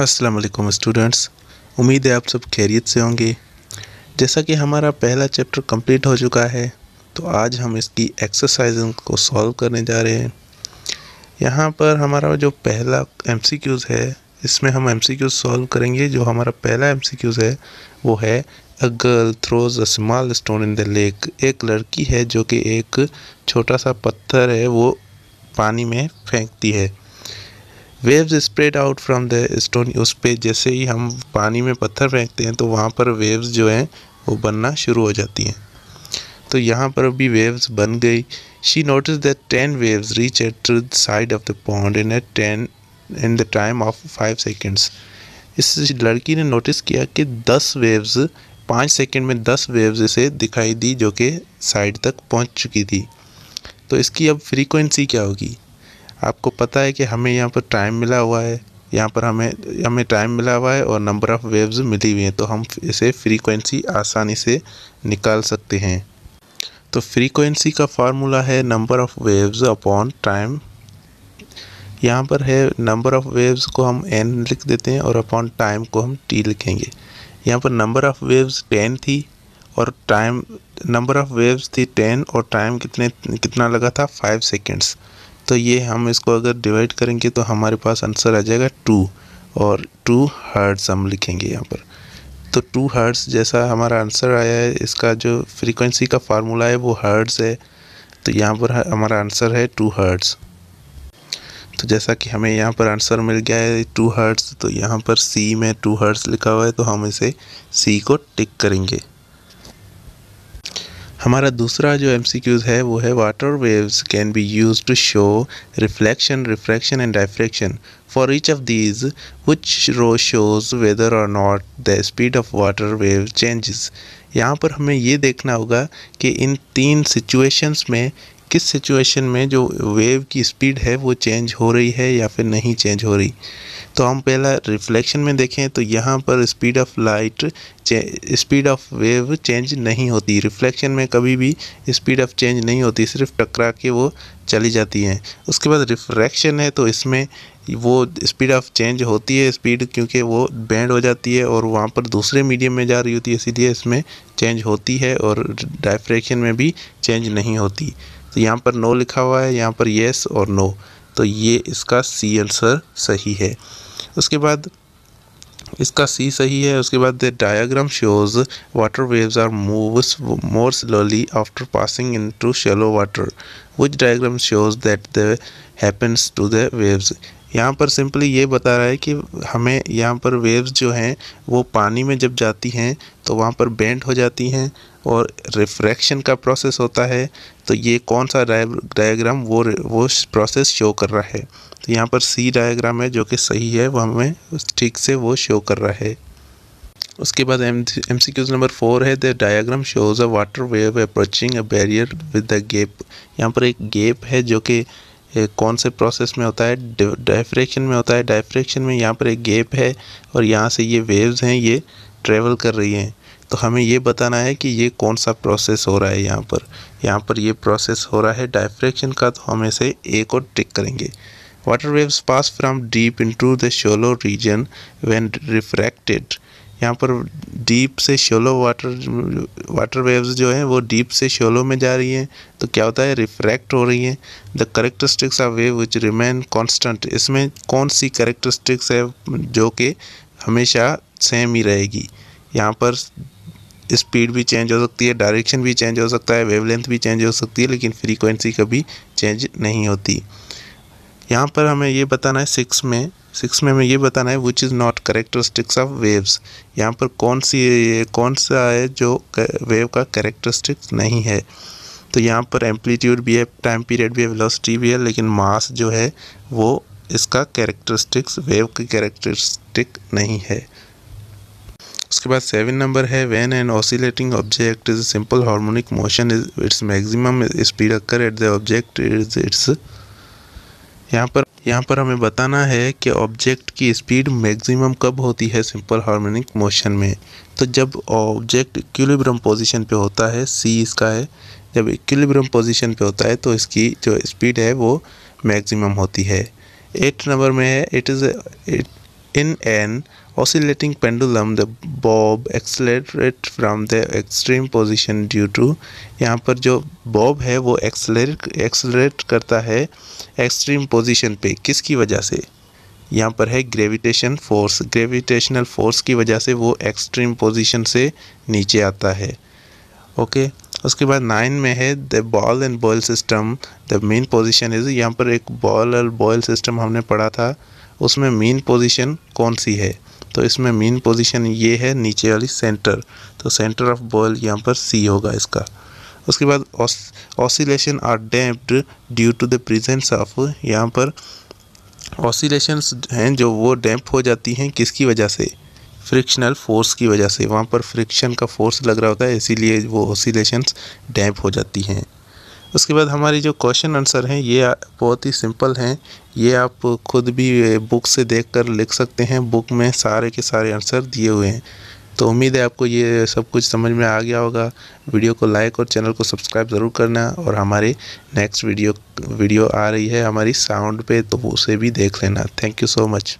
अस्सलाम वालेकुम स्टूडेंट्स उम्मीद है आप सब खैरियत से होंगे जैसा कि हमारा पहला चैप्टर कंप्लीट हो चुका है तो आज हम इसकी एक्सरसाइज को सॉल्व करने जा रहे हैं यहाँ पर हमारा जो पहला एम है इसमें हम एम सॉल्व करेंगे जो हमारा पहला एम है वो है a girl throws a small stone in the lake एक लड़की है जो कि एक छोटा सा पत्थर है वो पानी में फेंकती है waves spread out from the stone उस पर जैसे ही हम पानी में पत्थर फेंकते हैं तो वहाँ पर वेव्स जो हैं वो बनना शुरू हो जाती हैं तो यहाँ पर अभी वेव्स बन गई she notice that ten waves reach at side of the pond in at ten in the time of five seconds इस लड़की ने नोटिस किया कि दस वेव्स पाँच सेकेंड में दस वेव्स इसे दिखाई दी जो कि साइड तक पहुँच चुकी थी तो इसकी अब फ्रीक्वेंसी क्या होगी आपको पता है कि हमें यहाँ पर टाइम मिला हुआ है यहाँ पर हमें हमें टाइम मिला हुआ है और नंबर ऑफ़ वेव्स मिली हुई हैं तो हम इसे फ्रीक्वेंसी आसानी से निकाल सकते हैं तो फ्रीक्वेंसी का फार्मूला है number of waves upon time यहाँ पर है नंबर ऑफ़ वेव्स को हम एन लिख देते हैं और अपॉन टाइम को हम टी लिखेंगे यहाँ पर नंबर ऑफ़ वेव्स टेन थी और टाइम नंबर ऑफ़ वेव्स थी टेन और टाइम कितने कितना लगा था फाइव सेकेंड्स तो ये हम इसको अगर डिवाइड करेंगे तो हमारे पास आंसर आ जाएगा टू और टू हर्ट्स हम लिखेंगे यहाँ पर तो टू हर्ट्स जैसा हमारा आंसर आया है इसका जो फ्रीक्वेंसी का फार्मूला है वो हर्ट्स है तो यहाँ पर हमारा आंसर है टू हर्ट्स तो जैसा कि हमें यहाँ पर आंसर मिल गया है टू हर्ट्स तो यहाँ पर सी में टू हर्ट्स लिखा हुआ है तो हम इसे सी को टिक करेंगे हमारा दूसरा जो एम है वो है water waves can be use to show reflection refraction and diffraction for each of these which row shows whether और not the speed of water wave changes यहाँ पर हमें ये देखना होगा कि इन तीन सिचुएशंस में किस सिचुएशन में जो वेव की स्पीड है वो चेंज हो रही है या फिर नहीं चेंज हो रही तो हम पहला रिफ्लेक्शन में देखें तो यहाँ पर speed of light speed of wave change नहीं होती रिफ्लेक्शन में कभी भी स्पीड ऑफ चेंज नहीं होती सिर्फ टकरा के वो चली जाती हैं उसके बाद रिफ्रैक्शन है तो इसमें वो स्पीड ऑफ चेंज होती है स्पीड क्योंकि वो बैंड हो जाती है और वहाँ पर दूसरे मीडियम में जा रही होती है इसीलिए इसमें चेंज होती है और डायफ्रैक्शन में भी चेंज नहीं होती तो यहाँ पर नो लिखा हुआ है यहाँ पर येस और नो तो ये इसका सी आंसर सही है उसके बाद इसका सी सही है उसके बाद the diagram shows water waves are moves more slowly after passing into shallow water which diagram shows that the happens to the waves यहाँ पर सिंपली ये बता रहा है कि हमें यहाँ पर वेव्स जो हैं वो पानी में जब जाती हैं तो वहाँ पर बेंड हो जाती हैं और रिफ्रैक्शन का प्रोसेस होता है तो ये कौन सा डायग्राम वो वो प्रोसेस शो कर रहा है तो यहाँ पर सी डायग्राम है जो कि सही है वह हमें ठीक से वो शो कर रहा है उसके बाद M M C Qs number four है the diagram shows a water wave approaching a barrier with the gap यहाँ पर एक गेप है जो कि कौन से प्रोसेस में होता है डायफ्रेक्शन में होता है डायफ्रेक्शन में यहाँ पर एक गेप है और यहाँ से ये वेव्स हैं ये ट्रेवल कर रही हैं तो हमें ये बताना है कि ये कौन सा प्रोसेस हो रहा है यहाँ पर यहाँ पर ये प्रोसेस हो रहा है डायफ्रैक्शन का तो हम इसे ए को टिक करेंगे water waves pass from deep into the shallow region when refracted यहाँ पर डीप से शोलो वाटर वाटर वेव्स जो हैं वो डीप से शोलो में जा रही हैं तो क्या होता है रिफ्रैक्ट हो रही हैं the characteristics of wave which remain constant इसमें कौन सी करेक्टरिस्टिक्स है जो कि हमेशा सेम ही रहेगी यहाँ पर स्पीड भी चेंज हो सकती है डायरेक्शन भी चेंज हो सकता है वेवलेंथ भी चेंज हो सकती है लेकिन फ्रीक्वेंसी कभी चेंज नहीं होती यहाँ पर हमें ये बताना है सिक्स में सिक्स में हमें ये बताना है which is not characteristics of waves यहाँ पर कौन सी कौन सा है जो वेव का करेक्टरिस्टिक्स नहीं है तो यहाँ पर एम्पलीट्यूड भी है टाइम पीरियड भी है वेलोसिटी भी है लेकिन मास जो है वो इसका कैरेक्टरिस्टिक्स वेव की कैरेक्टरिस्टिक नहीं है उसके बाद सेवन नंबर है when an oscillating object is simple harmonic motion is its maximum speed occur at the object is its यहाँ पर यहाँ पर हमें बताना है कि ऑब्जेक्ट की स्पीड मैक्सिमम कब होती है सिंपल हार्मोनिक मोशन में तो जब ऑब्जेक्ट इक्विलिब्रियम पोजीशन पे होता है सी इसका है जब इक्विलिब्रियम पोजीशन पे होता है तो इसकी जो स्पीड है वो मैक्सिमम होती है एट नंबर में है it is In an oscillating pendulum, the bob accelerates from the extreme position due to यहाँ पर जो bob है वो accelerate accelerate करता है extreme position पे किसकी वजह से यहाँ पर है ग्रेविटेशन फोर्स ग्रेविटेशनल फोर्स की वजह से वो एक्सट्रीम पोजीशन से नीचे आता है ओके उसके बाद नाइन में है the ball and bowl system the mean position is यहाँ पर एक बॉल और बॉयल सिस्टम हमने पढ़ा था उसमें मेन पोजीशन कौन सी है तो इसमें मेन पोजीशन ये है नीचे वाली सेंटर तो सेंटर ऑफ बॉयल यहाँ पर सी होगा इसका उसके बाद oscillation are damped due to the presence of यहाँ पर ऑसिलेशंस हैं जो वो डैम्प हो जाती हैं किसकी वजह से फ्रिक्शनल फोर्स की वजह से वहाँ पर फ्रिक्शन का फोर्स लग रहा होता है इसीलिए वो ऑसिलेशंस डैम्प हो जाती हैं उसके बाद हमारी जो क्वेश्चन आंसर हैं ये बहुत ही सिंपल हैं ये आप खुद भी बुक से देख कर लिख सकते हैं बुक में सारे के सारे आंसर दिए हुए हैं तो उम्मीद है आपको ये सब कुछ समझ में आ गया होगा वीडियो को लाइक और चैनल को सब्सक्राइब ज़रूर करना और हमारे नेक्स्ट वीडियो वीडियो आ रही है हमारी साउंड पे तो उसे भी देख लेना थैंक यू सो मच